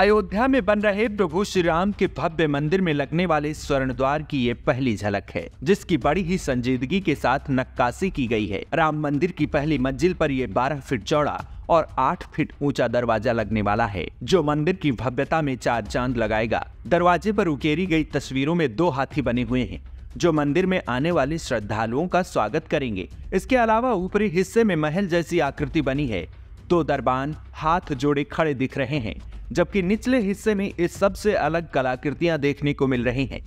अयोध्या में बन रहे प्रभु श्री राम के भव्य मंदिर में लगने वाले स्वर्ण द्वार की ये पहली झलक है जिसकी बड़ी ही संजीदगी के साथ नक्काशी की गई है राम मंदिर की पहली मंजिल पर ये 12 फीट चौड़ा और 8 फीट ऊंचा दरवाजा लगने वाला है जो मंदिर की भव्यता में चार चांद लगाएगा दरवाजे पर उकेरी गई तस्वीरों में दो हाथी बने हुए हैं जो मंदिर में आने वाले श्रद्धालुओं का स्वागत करेंगे इसके अलावा ऊपरी हिस्से में महल जैसी आकृति बनी है दो दरबान हाथ जोड़े खड़े दिख रहे हैं जबकि निचले हिस्से में इस सबसे अलग कलाकृतियां देखने को मिल रही हैं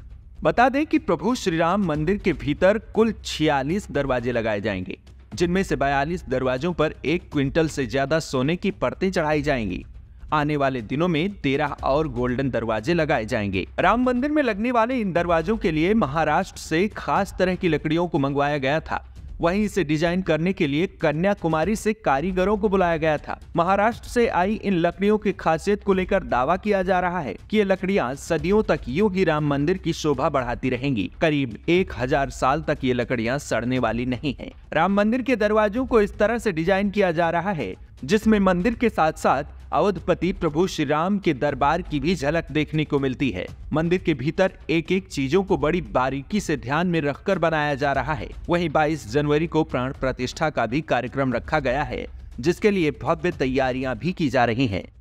बता दें कि प्रभु श्री राम मंदिर के भीतर कुल 46 दरवाजे लगाए जाएंगे जिनमें से 42 दरवाजों पर एक क्विंटल से ज्यादा सोने की परतें चढ़ाई जाएंगी आने वाले दिनों में तेरह और गोल्डन दरवाजे लगाए जाएंगे राम मंदिर में लगने वाले इन दरवाजों के लिए महाराष्ट्र से खास तरह की लकड़ियों को मंगवाया गया था वहीं इसे डिजाइन करने के लिए कन्याकुमारी से कारीगरों को बुलाया गया था महाराष्ट्र से आई इन लकड़ियों की खासियत को लेकर दावा किया जा रहा है कि ये लकड़ियाँ सदियों तक योगी राम मंदिर की शोभा बढ़ाती रहेंगी करीब एक हजार साल तक ये लकड़ियाँ सड़ने वाली नहीं है राम मंदिर के दरवाजों को इस तरह से डिजाइन किया जा रहा है जिसमें मंदिर के साथ साथ अवधपति प्रभु श्री राम के दरबार की भी झलक देखने को मिलती है मंदिर के भीतर एक एक चीजों को बड़ी बारीकी से ध्यान में रखकर बनाया जा रहा है वहीं 22 जनवरी को प्राण प्रतिष्ठा का भी कार्यक्रम रखा गया है जिसके लिए भव्य तैयारियां भी की जा रही हैं